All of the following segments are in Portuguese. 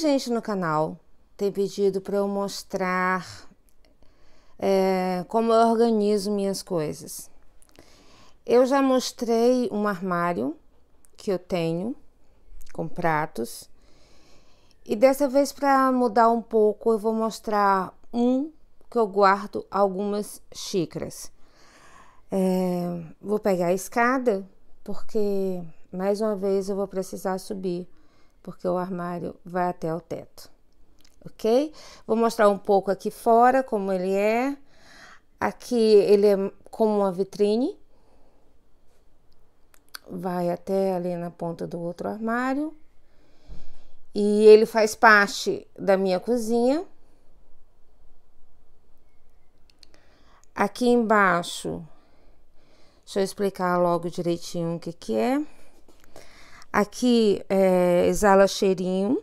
gente no canal tem pedido para eu mostrar é, como eu organizo minhas coisas. Eu já mostrei um armário que eu tenho com pratos. E dessa vez, para mudar um pouco, eu vou mostrar um que eu guardo algumas xícaras. É, vou pegar a escada, porque mais uma vez eu vou precisar subir porque o armário vai até o teto, ok? Vou mostrar um pouco aqui fora como ele é. Aqui ele é como uma vitrine, vai até ali na ponta do outro armário. E ele faz parte da minha cozinha. Aqui embaixo, deixa eu explicar logo direitinho o que que é. Aqui é, exala cheirinho,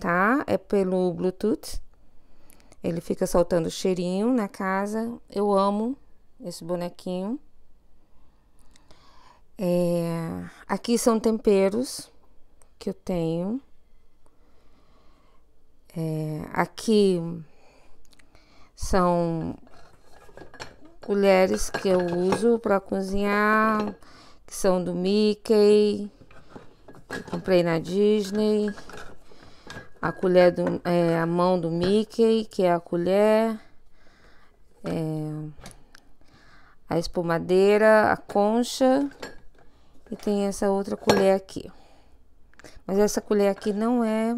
tá? É pelo Bluetooth. Ele fica soltando cheirinho na casa. Eu amo esse bonequinho. É, aqui são temperos que eu tenho. É, aqui são colheres que eu uso para cozinhar, que são do Mickey, Comprei na Disney. A colher do. É, a mão do Mickey, que é a colher. É, a espumadeira, a concha. E tem essa outra colher aqui. Mas essa colher aqui não é.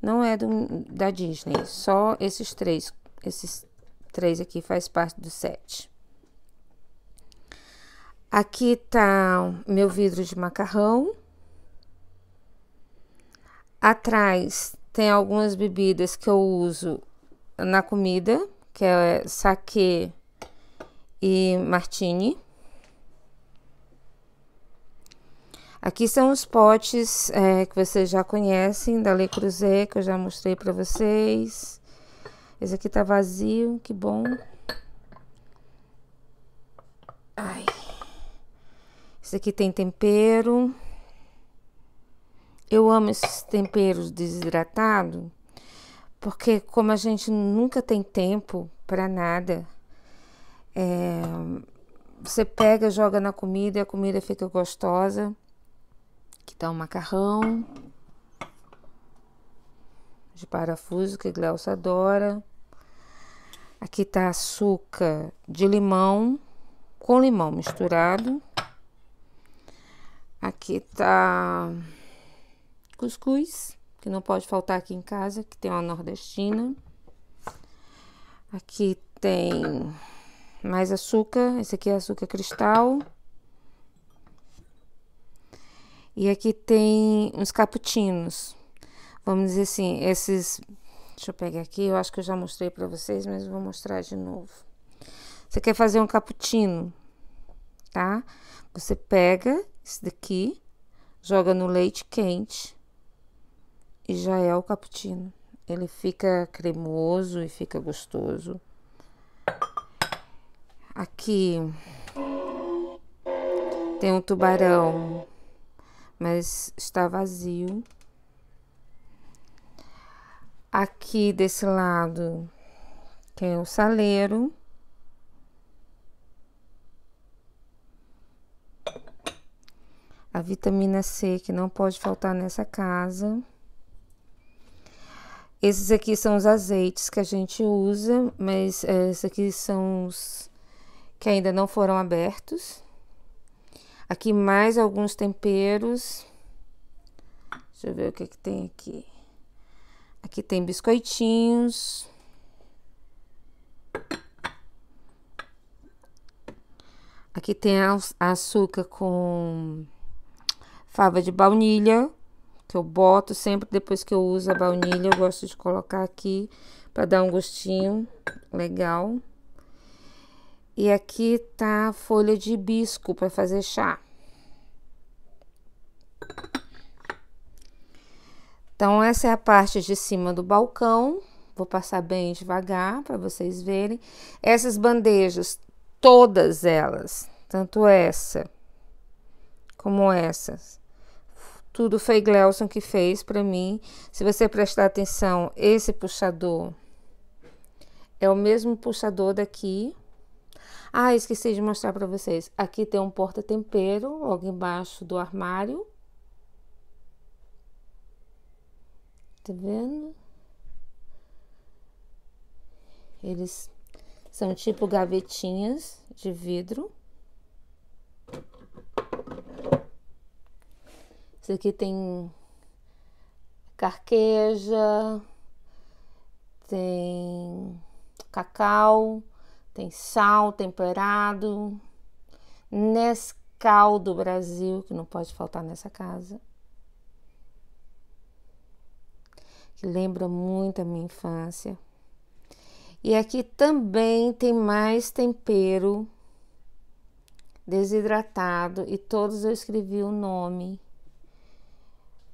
Não é do, da Disney. Só esses três. Esses três aqui faz parte do set. Aqui tá meu vidro de macarrão. Atrás tem algumas bebidas que eu uso na comida, que é saquê e martini. Aqui são os potes é, que vocês já conhecem da Le Cruzé que eu já mostrei para vocês. Esse aqui tá vazio, que bom. Ai. Esse aqui tem tempero. Eu amo esses temperos desidratados, porque como a gente nunca tem tempo para nada, é, você pega, joga na comida e a comida fica gostosa. Que tá um macarrão de parafuso que Glaucia adora. Aqui tá açúcar de limão com limão misturado. Aqui tá cuscuz, que não pode faltar aqui em casa, que tem uma nordestina. Aqui tem mais açúcar, esse aqui é açúcar cristal. E aqui tem uns cappuccinos. Vamos dizer assim, esses Deixa eu pegar aqui, eu acho que eu já mostrei para vocês, mas vou mostrar de novo. Você quer fazer um cappuccino, tá? Você pega esse daqui, joga no leite quente, e já é o cappuccino. Ele fica cremoso e fica gostoso. Aqui tem um tubarão, mas está vazio. Aqui desse lado tem o saleiro. A vitamina C que não pode faltar nessa casa. Esses aqui são os azeites que a gente usa, mas é, esses aqui são os que ainda não foram abertos. Aqui mais alguns temperos. Deixa eu ver o que, que tem aqui. Aqui tem biscoitinhos. Aqui tem açúcar com fava de baunilha que eu boto sempre depois que eu uso a baunilha, eu gosto de colocar aqui para dar um gostinho legal. E aqui tá a folha de hibisco para fazer chá. Então essa é a parte de cima do balcão. Vou passar bem devagar para vocês verem. Essas bandejas, todas elas, tanto essa como essas, tudo foi Gleison que fez para mim. Se você prestar atenção, esse puxador é o mesmo puxador daqui. Ah, esqueci de mostrar para vocês. Aqui tem um porta-tempero logo embaixo do armário. Tá vendo? Eles são tipo gavetinhas de vidro. Isso aqui tem carqueja, tem cacau, tem sal temperado, Nescau do Brasil, que não pode faltar nessa casa. Que lembra muito a minha infância. E aqui também tem mais tempero desidratado e todos eu escrevi o nome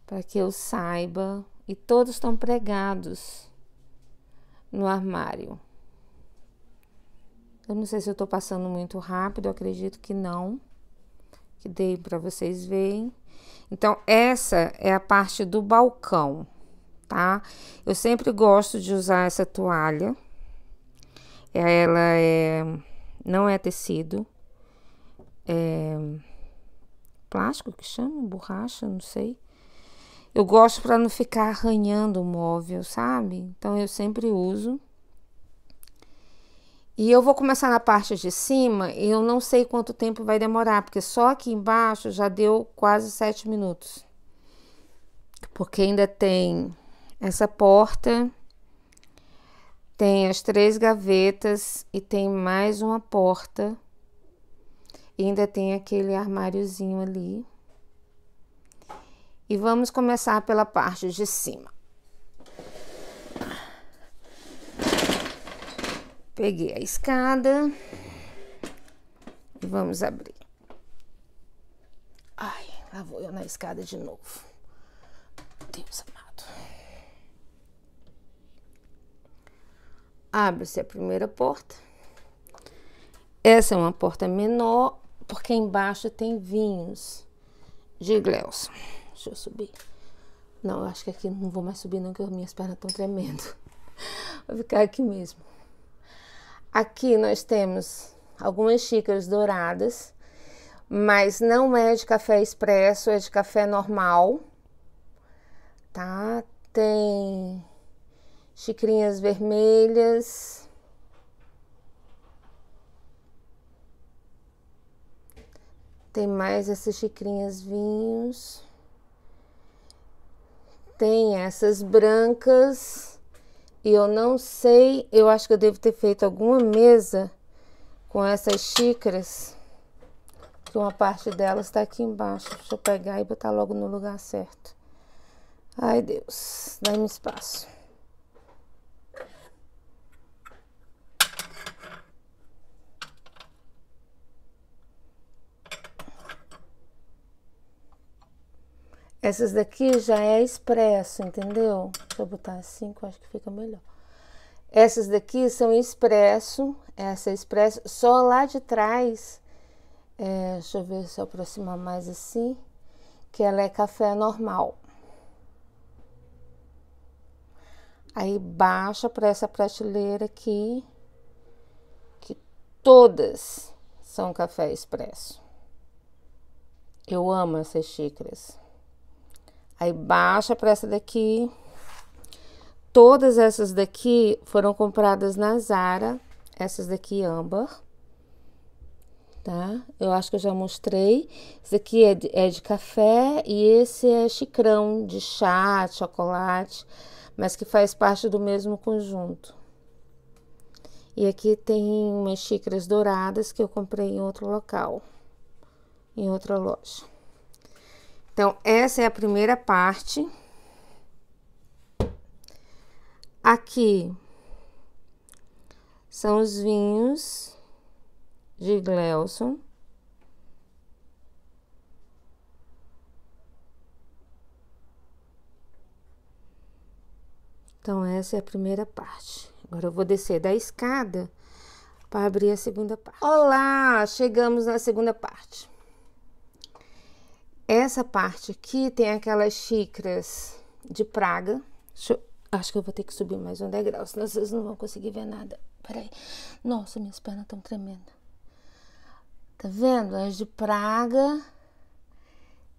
para que eu saiba, e todos estão pregados no armário. Eu não sei se eu estou passando muito rápido, acredito que não, que dei para vocês verem. Então, essa é a parte do balcão, tá? Eu sempre gosto de usar essa toalha. É, ela é, não é tecido, é plástico que chama, borracha, não sei. Eu gosto para não ficar arranhando o móvel, sabe? Então eu sempre uso. E eu vou começar na parte de cima, eu não sei quanto tempo vai demorar, porque só aqui embaixo já deu quase sete minutos. Porque ainda tem essa porta, tem as três gavetas e tem mais uma porta. E ainda tem aquele armáriozinho ali. E vamos começar pela parte de cima. Peguei a escada. E vamos abrir. Ai, lá vou eu na escada de novo. Deus amado. Abre-se a primeira porta. Essa é uma porta menor, porque embaixo tem vinhos de Gleuson. Deixa eu subir. Não, acho que aqui não vou mais subir não, que minhas pernas estão tremendo. Vou ficar aqui mesmo. Aqui nós temos algumas xícaras douradas, mas não é de café expresso, é de café normal. Tá? Tem xicrinhas vermelhas. Tem mais essas xicrinhas vinhos tem essas brancas e eu não sei, eu acho que eu devo ter feito alguma mesa com essas xícaras, que uma parte delas está aqui embaixo. Deixa eu pegar e botar logo no lugar certo. Ai, Deus, dá-me espaço. Essas daqui já é expresso, entendeu? Deixa eu botar assim, que eu acho que fica melhor. Essas daqui são expresso, essa é expresso. Só lá de trás, é, deixa eu ver se eu aproximar mais assim, que ela é café normal. Aí baixa para essa prateleira aqui, que todas são café expresso. Eu amo essas xícaras. Aí baixa para essa daqui. Todas essas daqui foram compradas na Zara. Essas daqui âmbar. Tá? Eu acho que eu já mostrei. Esse aqui é de, é de café e esse é chicrão de chá, chocolate, mas que faz parte do mesmo conjunto. E aqui tem umas xícaras douradas que eu comprei em outro local, em outra loja. Então, essa é a primeira parte. Aqui são os vinhos de Gleuson. Então, essa é a primeira parte. Agora eu vou descer da escada para abrir a segunda parte. Olá, chegamos na segunda parte essa parte aqui tem aquelas xícaras de praga. Eu, acho que eu vou ter que subir mais um degrau, senão vocês não vão conseguir ver nada. Peraí. Nossa, minhas pernas estão tremendo. Tá vendo? As de praga.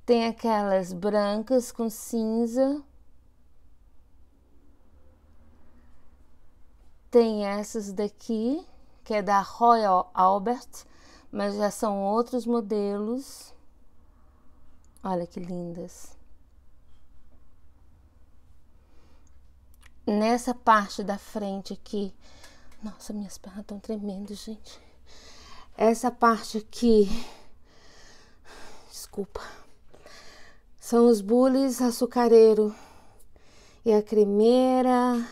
Tem aquelas brancas com cinza. Tem essas daqui, que é da Royal Albert, mas já são outros modelos. Olha que lindas. Nessa parte da frente aqui. Nossa, minhas pernas estão tremendo, gente. Essa parte aqui. Desculpa. São os bules açucareiro e a cremeira.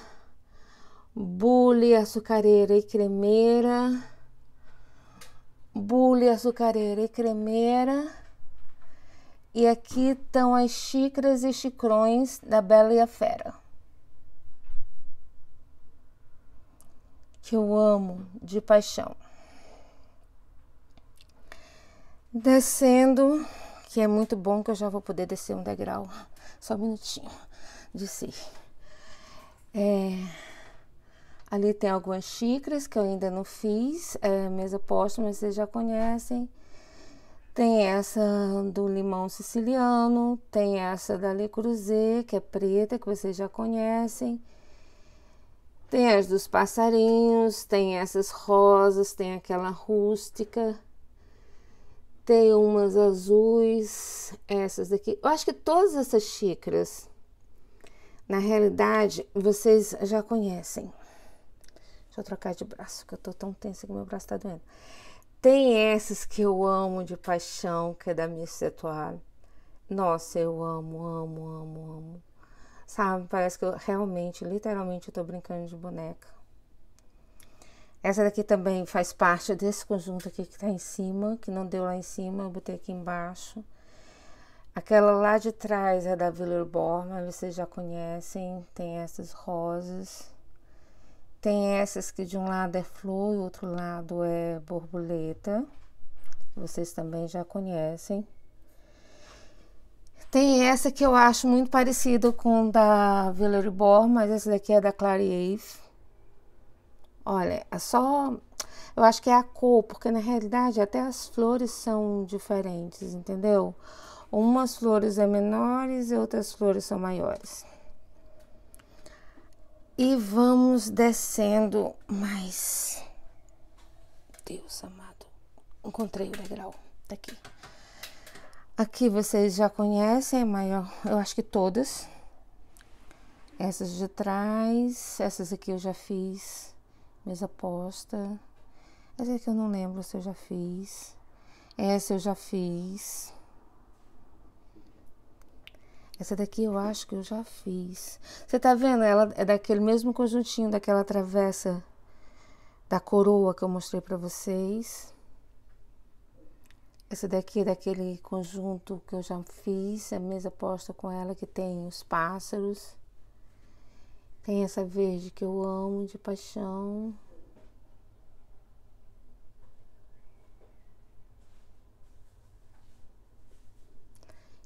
Bule açucareira e cremeira. Bule açucareira e cremeira e aqui estão as xícaras e xicrões da Bela e a Fera. Que eu amo de paixão. Descendo, que é muito bom que eu já vou poder descer um degrau. Só um minutinho. Desci. É, ali tem algumas xícaras que eu ainda não fiz. É, mesa posta, mas vocês já conhecem. Tem essa do limão siciliano, tem essa da Le que é preta, que vocês já conhecem. Tem as dos passarinhos, tem essas rosas, tem aquela rústica. Tem umas azuis, essas daqui. Eu acho que todas essas xícaras, na realidade, vocês já conhecem. Deixa eu trocar de braço, que eu tô tão tensa que meu braço tá doendo. Tem esses que eu amo de paixão, que é da minha Setual. Nossa, eu amo, amo, amo, amo. Sabe, parece que eu realmente, literalmente, eu tô brincando de boneca. Essa daqui também faz parte desse conjunto aqui que tá em cima, que não deu lá em cima, eu botei aqui embaixo. Aquela lá de trás é da Viller Borma, vocês já conhecem, tem essas rosas. Tem essas que de um lado é flor e outro lado é borboleta. Vocês também já conhecem. Tem essa que eu acho muito parecida com da Villery Bor, mas essa daqui é da Clarier. Olha, é só. Eu acho que é a cor, porque na realidade até as flores são diferentes, entendeu? Umas flores é menores e outras flores são maiores. E vamos descendo mais. Deus amado, encontrei o degrau aqui Aqui vocês já conhecem, é maior, eu acho que todas. Essas de trás, essas aqui eu já fiz, mesa posta. Essa aqui eu não lembro se eu já fiz. Essa eu já fiz. Essa daqui eu acho que eu já fiz. Você tá vendo? Ela é daquele mesmo conjuntinho daquela travessa da coroa que eu mostrei pra vocês. Essa daqui é daquele conjunto que eu já fiz, a mesa posta com ela que tem os pássaros. Tem essa verde que eu amo de paixão.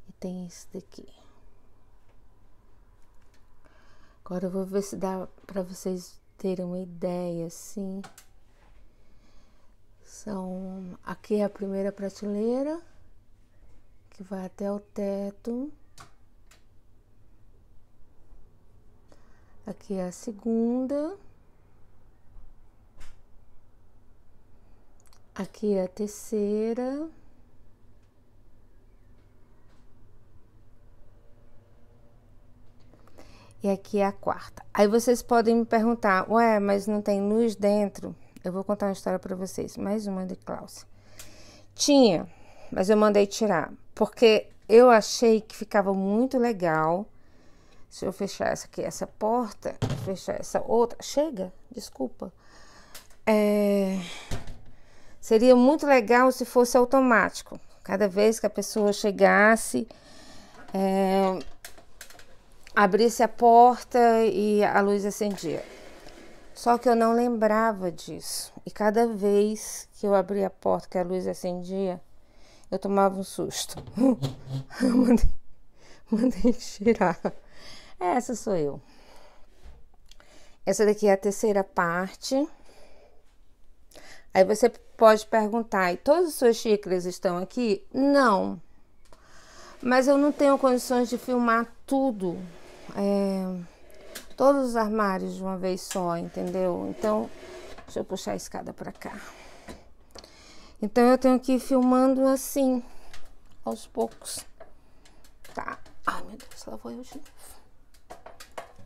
E tem esse daqui. Agora eu vou ver se dá para vocês terem uma ideia, assim. São aqui é a primeira prateleira que vai até o teto. Aqui é a segunda. Aqui é a terceira. E aqui é a quarta. Aí vocês podem me perguntar, ué, mas não tem luz dentro? Eu vou contar uma história para vocês. Mais uma de Klaus. Tinha, mas eu mandei tirar. Porque eu achei que ficava muito legal se eu fechar essa aqui, essa porta, fechar essa outra. Chega, desculpa. É... Seria muito legal se fosse automático. Cada vez que a pessoa chegasse. É Abrisse a porta e a luz acendia. Só que eu não lembrava disso. E cada vez que eu abria a porta que a luz acendia, eu tomava um susto. eu mandei, mandei tirar. Essa sou eu. Essa daqui é a terceira parte. Aí você pode perguntar: e todas as suas xícaras estão aqui? Não. Mas eu não tenho condições de filmar tudo é, todos os armários de uma vez só, entendeu? Então, deixa eu puxar a escada para cá. Então, eu tenho que ir filmando assim, aos poucos. Tá. Ai, meu Deus, lá vou eu de novo.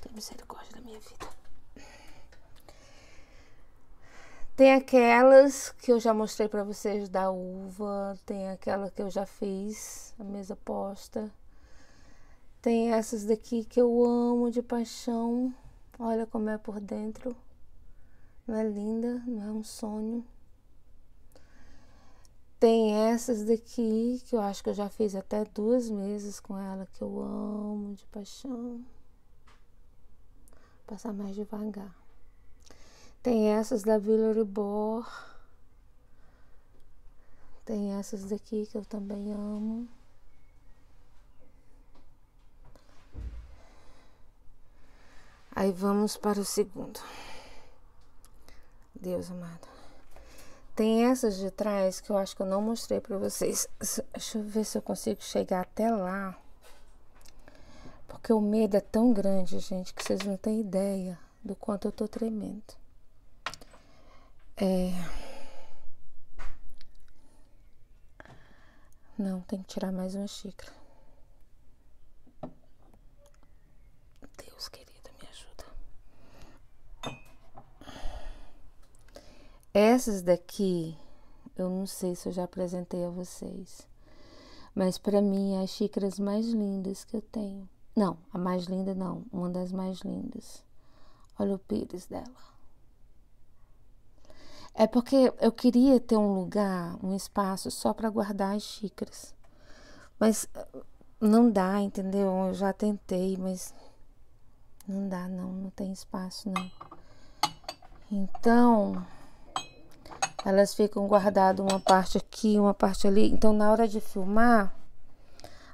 Tem misericórdia da minha vida. Tem aquelas que eu já mostrei para vocês da uva, tem aquela que eu já fiz, a mesa posta. Tem essas daqui que eu amo de paixão. Olha como é por dentro. Não é linda, não é um sonho. Tem essas daqui que eu acho que eu já fiz até duas meses com ela, que eu amo de paixão. Vou passar mais devagar. Tem essas da Vila Ribor. Tem essas daqui que eu também amo. Aí vamos para o segundo. Deus amado. Tem essas de trás que eu acho que eu não mostrei para vocês. Deixa eu ver se eu consigo chegar até lá. Porque o medo é tão grande, gente, que vocês não têm ideia do quanto eu tô tremendo. É... Não, tem que tirar mais uma xícara. Essas daqui, eu não sei se eu já apresentei a vocês, mas para mim é as xícaras mais lindas que eu tenho. Não, a mais linda não, uma das mais lindas. Olha o pires dela. É porque eu queria ter um lugar, um espaço só para guardar as xícaras. Mas eh, não dá, entendeu? Eu já tentei, mas não dá não, não tem espaço não. Então, elas ficam guardadas uma parte aqui, uma parte ali. Então, na hora de filmar,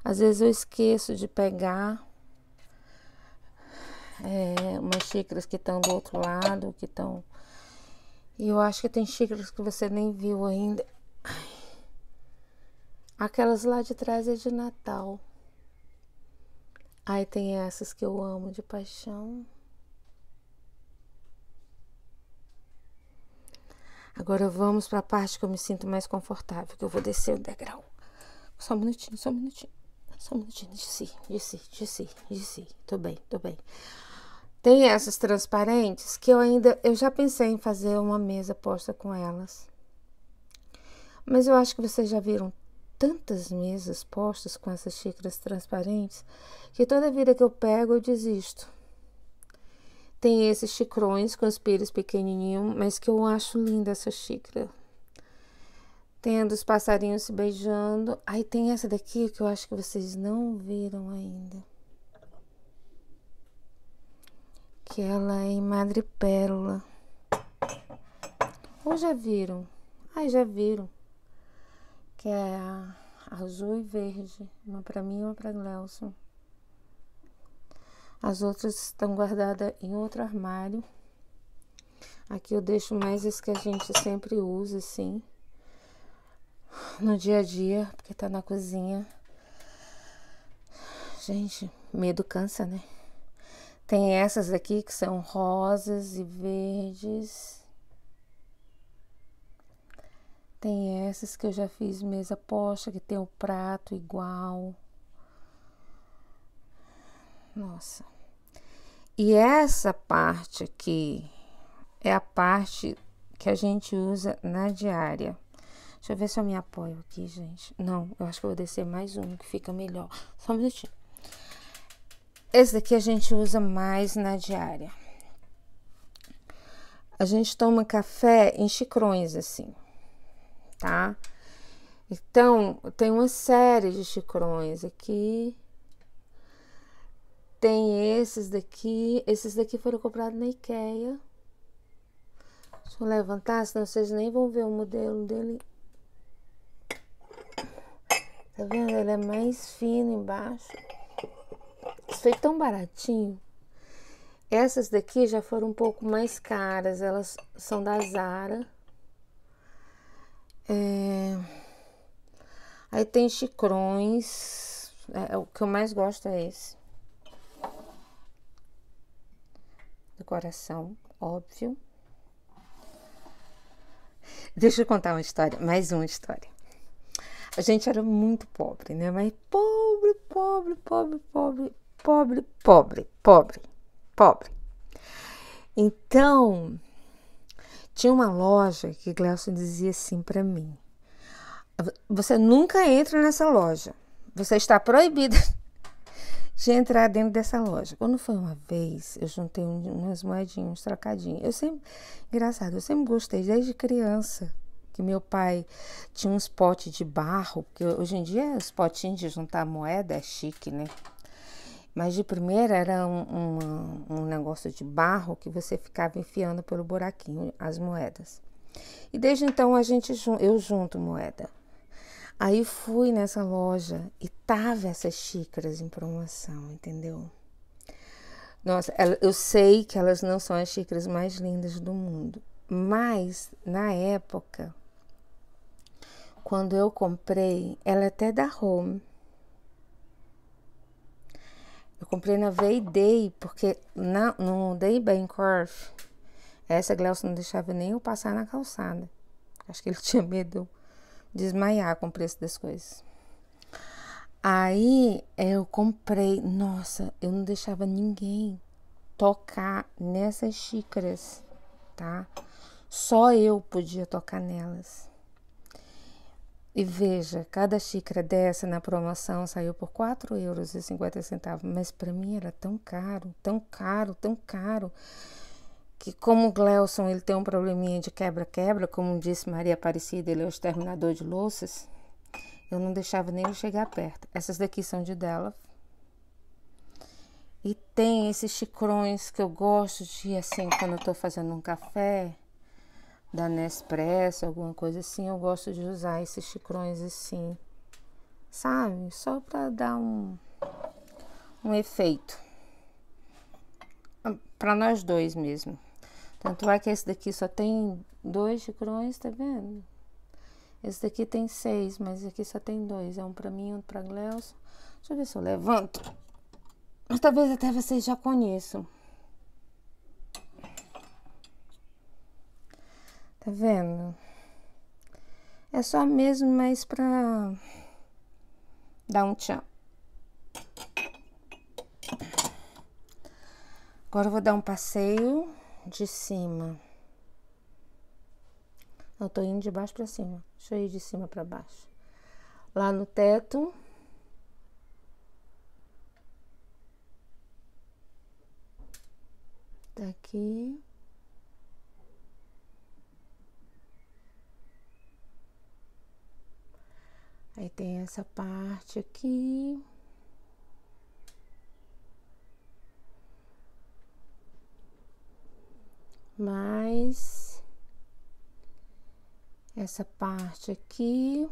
às vezes eu esqueço de pegar é, umas xícaras que estão do outro lado, que estão... E eu acho que tem xícaras que você nem viu ainda. Aquelas lá de trás é de Natal. Aí tem essas que eu amo de paixão. Agora vamos para a parte que eu me sinto mais confortável, que eu vou descer o degrau. Só um minutinho, só um minutinho. Só um minutinho, desci, desci, desci, desci. Tô bem, tô bem. Tem essas transparentes que eu ainda... Eu já pensei em fazer uma mesa posta com elas. Mas eu acho que vocês já viram tantas mesas postas com essas xícaras transparentes que toda vida que eu pego eu desisto. Tem esses xicrões com os pires pequenininhos, mas que eu acho linda essa xícara. Tem a dos passarinhos se beijando. Aí tem essa daqui que eu acho que vocês não viram ainda. Que ela é em madrepérola. Ou já viram? Ai, já viram. Que é azul e verde. Uma pra mim e uma pra Gleuson. As outras estão guardadas em outro armário. Aqui eu deixo mais as que a gente sempre usa, assim. No dia a dia, porque tá na cozinha. Gente, medo cansa, né? Tem essas aqui que são rosas e verdes. Tem essas que eu já fiz mesa posta, que tem o prato igual. Nossa. E essa parte aqui é a parte que a gente usa na diária. Deixa eu ver se eu me apoio aqui, gente. Não, eu acho que eu vou descer mais um que fica melhor. Só um minutinho. Esse daqui a gente usa mais na diária. A gente toma café em chicrões assim, tá? Então, tem uma série de chicrões aqui, tem esses daqui. Esses daqui foram comprados na Ikea. Deixa eu levantar, senão vocês nem vão ver o modelo dele. Tá vendo? Ele é mais fino embaixo. Isso foi tão baratinho. Essas daqui já foram um pouco mais caras. Elas são da Zara. É... Aí tem chicrões. É, é, o que eu mais gosto é esse. do coração, óbvio. Deixa eu contar uma história, mais uma história. A gente era muito pobre, né? Mas pobre, pobre, pobre, pobre, pobre, pobre, pobre, pobre. Então, tinha uma loja que Glaucio dizia assim para mim: Você nunca entra nessa loja. Você está proibida de entrar dentro dessa loja. Quando foi uma vez, eu juntei umas moedinhas, uns trocadinhos. Eu sempre, engraçado, eu sempre gostei desde criança que meu pai tinha uns potes de barro, porque hoje em dia os potinhos de juntar moeda é chique, né? Mas de primeira era um, um, um, negócio de barro que você ficava enfiando pelo buraquinho as moedas. E desde então a gente eu junto moeda. Aí fui nessa loja e tava essas xícaras em promoção, entendeu? Nossa, eu sei que elas não são as xícaras mais lindas do mundo, mas na época, quando eu comprei, ela é até da Home. Eu comprei na Day porque na, no Day Bancroft, essa Glaucio não deixava nem eu passar na calçada. Acho que ele tinha medo desmaiar com o preço das coisas. Aí eu comprei, nossa, eu não deixava ninguém tocar nessas xícaras, tá? Só eu podia tocar nelas. E veja, cada xícara dessa na promoção saiu por R$ centavos, mas para mim era tão caro, tão caro, tão caro que como o Gleuson ele tem um probleminha de quebra-quebra, como disse Maria Aparecida, ele é o exterminador de louças, eu não deixava nem ele chegar perto. Essas daqui são de dela. E tem esses chicrões que eu gosto de, assim, quando eu tô fazendo um café da Nespresso, alguma coisa assim, eu gosto de usar esses chicrões assim, sabe? Só para dar um, um efeito. Para nós dois mesmo. Tanto é que esse daqui só tem dois chicrões, tá vendo? Esse daqui tem seis, mas esse aqui só tem dois. É um pra mim e um pra Gleuson. Deixa eu ver se eu levanto. Mas talvez até vocês já conheçam. Tá vendo? É só mesmo mais pra dar um tchan. Agora eu vou dar um passeio de cima. Eu tô indo de baixo para cima. Deixa eu ir de cima para baixo. Lá no teto. Daqui. Aí tem essa parte aqui. mais essa parte aqui.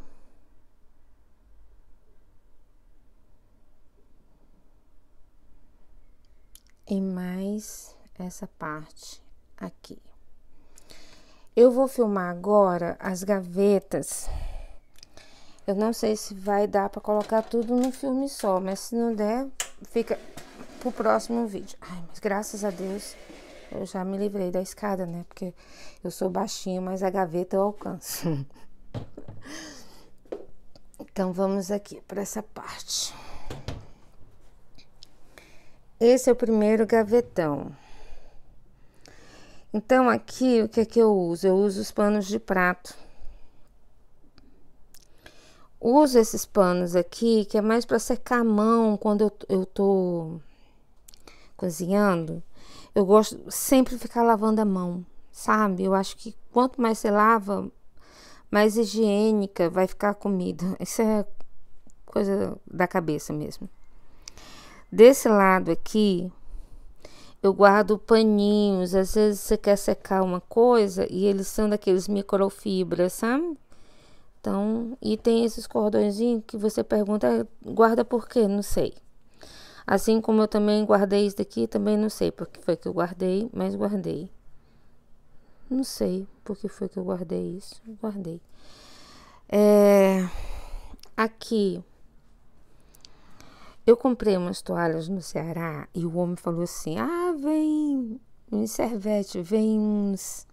E mais essa parte aqui. Eu vou filmar agora as gavetas. Eu não sei se vai dar para colocar tudo no filme só, mas se não der, fica pro próximo vídeo. Ai, mas graças a Deus eu já me livrei da escada, né? Porque eu sou baixinho, mas a gaveta eu alcanço. então vamos aqui para essa parte. Esse é o primeiro gavetão. Então aqui o que é que eu uso? Eu uso os panos de prato. Uso esses panos aqui, que é mais para secar a mão quando eu, eu tô cozinhando eu gosto sempre de ficar lavando a mão, sabe? Eu acho que quanto mais você lava, mais higiênica vai ficar a comida. Isso é coisa da cabeça mesmo. Desse lado aqui, eu guardo paninhos. Às vezes você quer secar uma coisa e eles são daqueles microfibras, sabe? Então, e tem esses cordõezinhos que você pergunta, ah, guarda por quê? Não sei. Assim como eu também guardei isso daqui, também não sei porque foi que eu guardei, mas guardei. Não sei porque foi que eu guardei isso, guardei. É, aqui, eu comprei umas toalhas no Ceará e o homem falou assim, ah, vem um servete, vem uns...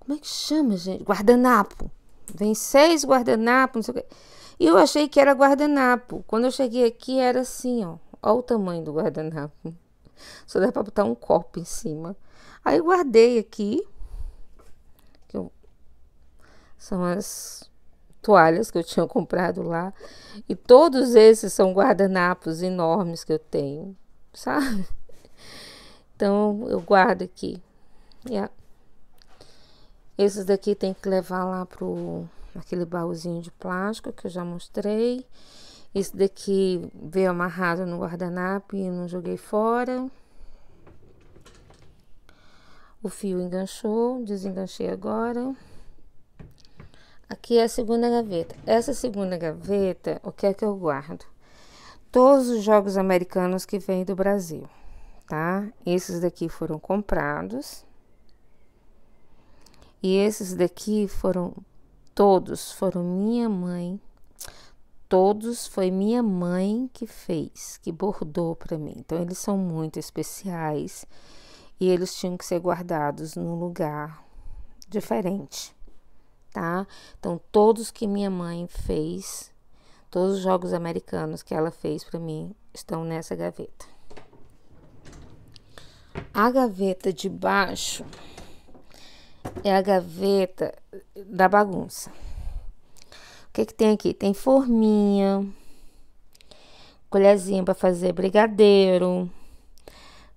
Como é que chama, gente? Guardanapo. Vem seis guardanapos, não sei o quê. E eu achei que era guardanapo. Quando eu cheguei aqui, era assim, ó. Olha o tamanho do guardanapo. Só dá para botar um copo em cima. Aí eu guardei aqui. Que eu... São as toalhas que eu tinha comprado lá. E todos esses são guardanapos enormes que eu tenho, sabe? Então eu guardo aqui. Yeah. Esses daqui tem que levar lá pro aquele baúzinho de plástico que eu já mostrei. Isso daqui veio amarrado no guardanapo e não joguei fora. O fio enganchou, desenganchei agora. Aqui é a segunda gaveta. Essa segunda gaveta, o que é que eu guardo? Todos os jogos americanos que vêm do Brasil, tá? Esses daqui foram comprados. E esses daqui foram todos, foram minha mãe todos foi minha mãe que fez, que bordou para mim. Então eles são muito especiais e eles tinham que ser guardados num lugar diferente, tá? Então todos que minha mãe fez, todos os jogos americanos que ela fez para mim estão nessa gaveta. A gaveta de baixo é a gaveta da bagunça que, que tem aqui? Tem forminha, colherzinha para fazer brigadeiro,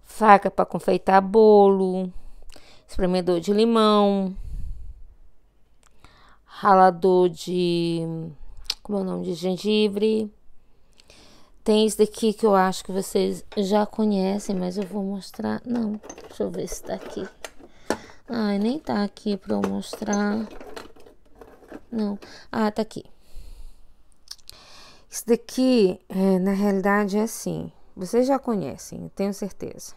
faca para confeitar bolo, espremedor de limão, ralador de. Como é o nome? De gengibre. Tem esse daqui que eu acho que vocês já conhecem, mas eu vou mostrar. Não, deixa eu ver se tá aqui. Ai, nem tá aqui pra eu mostrar. Não. Ah, tá aqui. Isso daqui, é, na realidade, é assim. Vocês já conhecem, eu tenho certeza.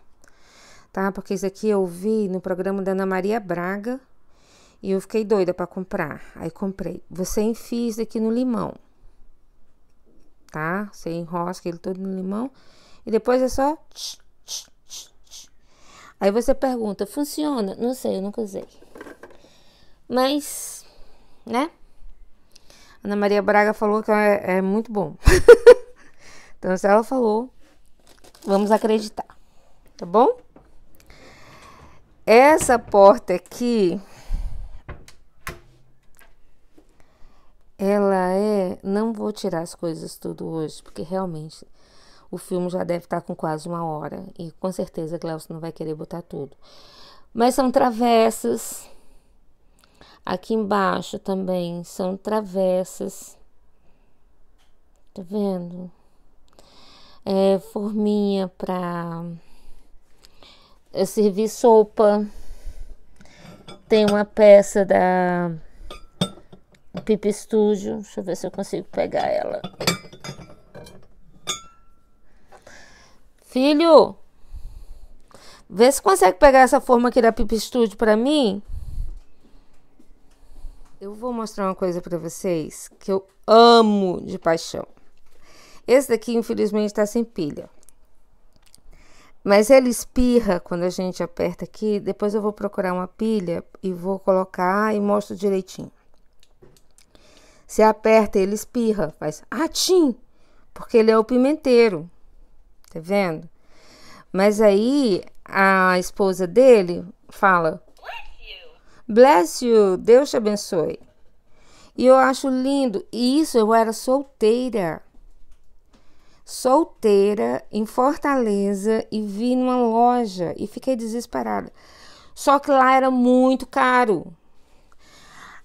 Tá? Porque isso aqui eu vi no programa da Ana Maria Braga e eu fiquei doida para comprar. Aí comprei. Você enfia isso aqui no limão. Tá? Você enrosca ele todo no limão e depois é só. Aí você pergunta: funciona? Não sei, eu nunca usei. Mas, né? Ana Maria Braga falou que é, é muito bom. então, se ela falou, vamos acreditar, tá bom? Essa porta aqui, ela é. Não vou tirar as coisas tudo hoje, porque realmente o filme já deve estar com quase uma hora e com certeza Glaucio não vai querer botar tudo. Mas são travessas, Aqui embaixo também são travessas. Tá vendo? É, forminha para é, servir sopa. Tem uma peça da Pipa Estúdio. Deixa eu ver se eu consigo pegar ela. Filho, vê se consegue pegar essa forma aqui da Pipa Estúdio para mim. Eu vou mostrar uma coisa para vocês que eu amo de paixão. Esse daqui, infelizmente, está sem pilha. Mas ele espirra quando a gente aperta aqui. Depois eu vou procurar uma pilha e vou colocar e mostro direitinho. Se aperta, ele espirra, faz atim, porque ele é o pimenteiro. Tá vendo? Mas aí a esposa dele fala: Bless you, Deus te abençoe. E eu acho lindo. E isso eu era solteira. Solteira em Fortaleza e vi numa loja e fiquei desesperada. Só que lá era muito caro.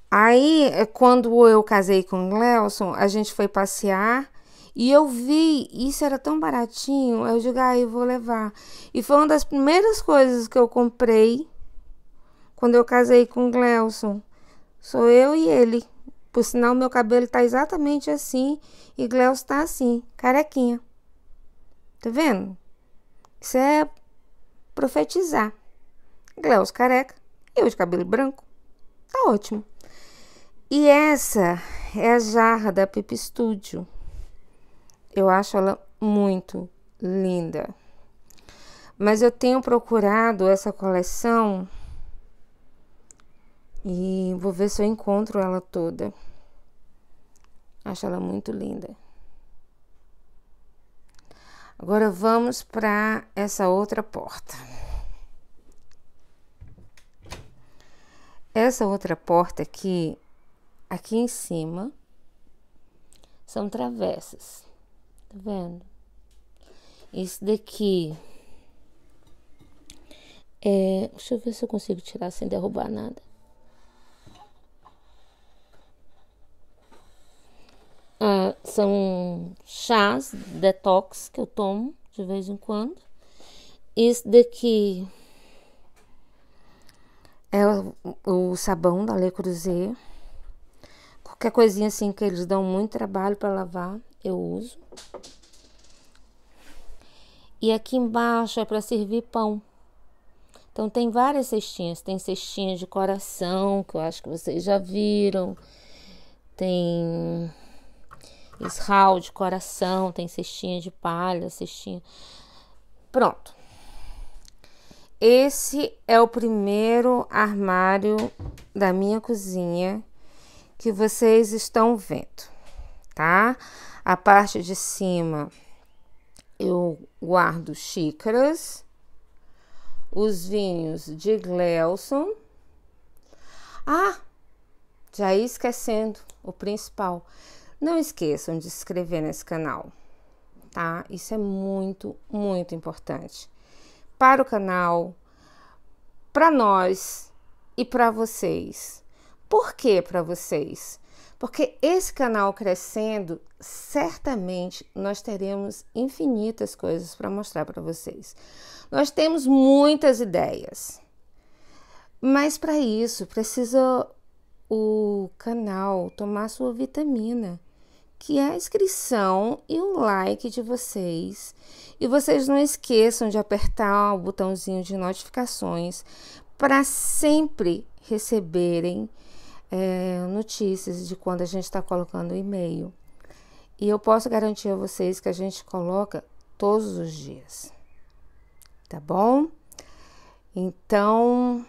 Aí, eh, quando eu casei com o Gelson, a gente foi passear e eu vi, isso era tão baratinho. Eu digo, ah, eu vou levar. E foi uma das primeiras coisas que eu comprei quando eu casei com o Gleuson. Sou eu e ele. Por sinal, meu cabelo tá exatamente assim e Gleuson tá assim, carequinha. Tá vendo? Isso é profetizar. Gleuson careca, eu de cabelo branco. Tá ótimo. E essa é a jarra da Pip Studio. Eu acho ela muito linda. Mas eu tenho procurado essa coleção e vou ver se eu encontro ela toda. Acho ela muito linda. Agora vamos para essa outra porta. Essa outra porta aqui, aqui em cima, são travessas. Tá vendo? isso daqui é, deixa eu ver se eu consigo tirar sem derrubar nada. Uh, são chás detox que eu tomo de vez em quando. Esse daqui é o, o sabão da Le Creuset. Qualquer coisinha assim que eles dão muito trabalho para lavar, eu uso. E aqui embaixo é para servir pão. Então tem várias cestinhas, tem cestinha de coração, que eu acho que vocês já viram. Tem Israel de coração, tem cestinha de palha, cestinha. Pronto. Esse é o primeiro armário da minha cozinha que vocês estão vendo, tá? A parte de cima eu guardo xícaras, os vinhos de Gleuson. Ah, já ia esquecendo o principal. Não esqueçam de se inscrever nesse canal, tá? Isso é muito, muito importante para o canal, para nós e para vocês. Por que para vocês? Porque esse canal crescendo, certamente nós teremos infinitas coisas para mostrar para vocês. Nós temos muitas ideias. Mas para isso precisa o canal tomar sua vitamina que é a inscrição e o like de vocês. E vocês não esqueçam de apertar o botãozinho de notificações para sempre receberem é, notícias de quando a gente está colocando o e-mail. E eu posso garantir a vocês que a gente coloca todos os dias. Tá bom? Então,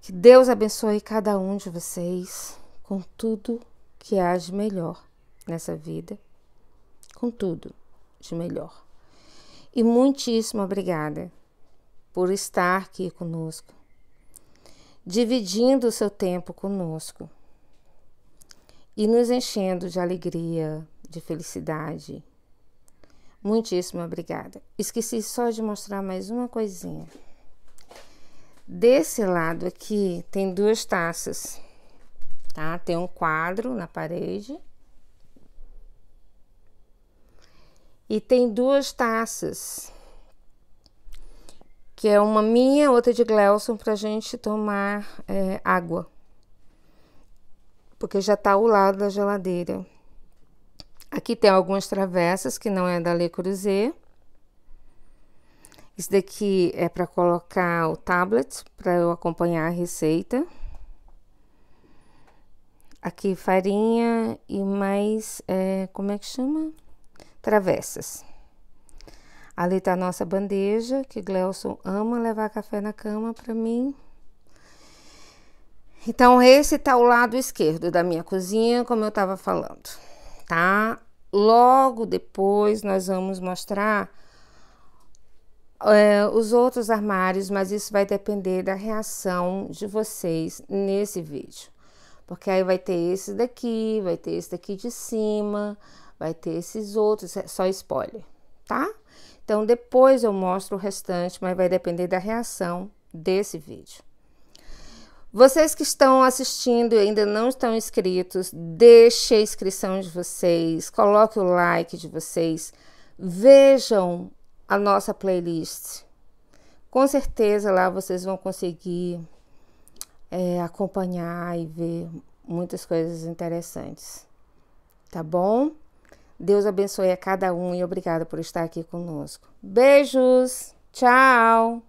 que Deus abençoe cada um de vocês com tudo que haja melhor nessa vida, com tudo de melhor. E muitíssimo obrigada por estar aqui conosco, dividindo o seu tempo conosco e nos enchendo de alegria, de felicidade. Muitíssimo obrigada. Esqueci só de mostrar mais uma coisinha. Desse lado aqui tem duas taças tá? Tem um quadro na parede. E tem duas taças, que é uma minha, outra de Gleison para gente tomar é, água, porque já está ao lado da geladeira. Aqui tem algumas travessas que não é da Le Creuset. Isso daqui é para colocar o tablet para eu acompanhar a receita. Aqui farinha e mais, é, como é que chama? Travessas. Ali tá a nossa bandeja, que Gleison ama levar café na cama para mim. Então, esse tá o lado esquerdo da minha cozinha, como eu tava falando, tá? Logo depois, nós vamos mostrar é, os outros armários, mas isso vai depender da reação de vocês nesse vídeo. Porque aí vai ter esse daqui, vai ter esse daqui de cima, vai ter esses outros, é só spoiler, tá? Então depois eu mostro o restante, mas vai depender da reação desse vídeo. Vocês que estão assistindo e ainda não estão inscritos, deixe a inscrição de vocês, coloque o like de vocês, vejam a nossa playlist. Com certeza lá vocês vão conseguir é, acompanhar e ver muitas coisas interessantes. Tá bom? Deus abençoe a cada um e obrigada por estar aqui conosco. Beijos! Tchau!